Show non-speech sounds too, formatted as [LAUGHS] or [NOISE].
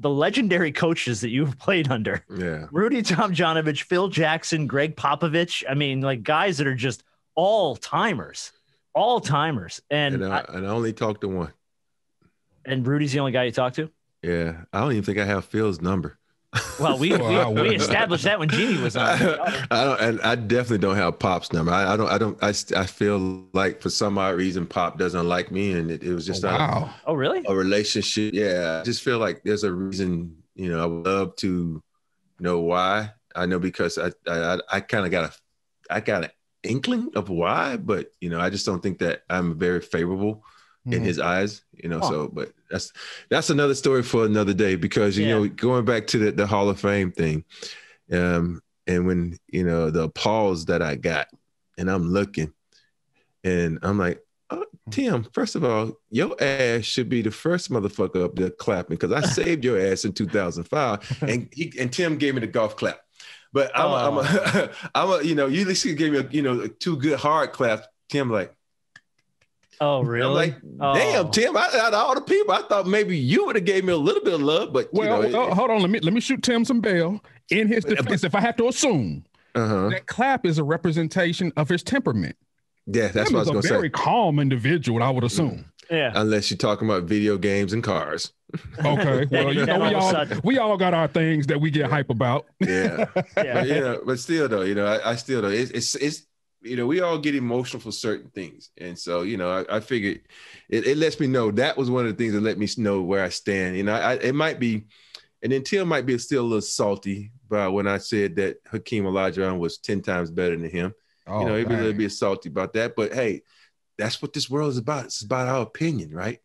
the legendary coaches that you've [LAUGHS] played under. Yeah. Rudy Tomjanovich, Phil Jackson, Greg Popovich. I mean, like guys that are just all timers, all timers. And, and, I, and I only talked to one. And Rudy's the only guy you talked to? Yeah. I don't even think I have Phil's number. Well, we we, we, established that when Jeannie was on. [LAUGHS] I, don't, and I definitely don't have Pop's number. I, I don't, I don't, I, I feel like for some odd reason Pop doesn't like me, and it, it was just oh, not wow. a, oh really a relationship. Yeah, I just feel like there's a reason. You know, I would love to know why. I know because I I, I kind of got a I got an inkling of why, but you know, I just don't think that I'm very favorable in mm-hmm. his eyes you know so but that's that's another story for another day because you yeah. know going back to the, the hall of fame thing um and when you know the pause that i got and i'm looking and i'm like uh, mm-hmm. tim first of all your ass should be the first motherfucker up there clapping because i [LAUGHS] saved your ass in 2005 and he and tim gave me the golf clap but i'm oh. a, I'm a, oh. [LAUGHS] I'm a you know you at least gave me a, you know two good hard claps tim like Oh, really? I'm like, oh. damn, Tim. I, out of all the people, I thought maybe you would have gave me a little bit of love, but well, know, well uh, it, hold on. Let me let me shoot Tim some bail in his defense. if I have to assume uh-huh. that clap is a representation of his temperament. Yeah, that's Tim what I was going to say. Very calm individual, I would assume. Mm. Yeah, unless you're talking about video games and cars. okay, [LAUGHS] well, you know, we all we all got our things that we get hype about. yeah, [LAUGHS] yeah. But, you know, but still, though, you know, I, I still though it's it's it's you know, we all get emotional for certain things. And so, you know, I, I figured it, it, lets me know that was one of the things that let me know where I stand. You know, I, it might be, and then Tim might be still a little salty by when I said that Hakeem Olajuwon was 10 times better than him. Oh, you know, he'd be a little bit salty about that. But hey, that's what this world is about. It's about our opinion, right?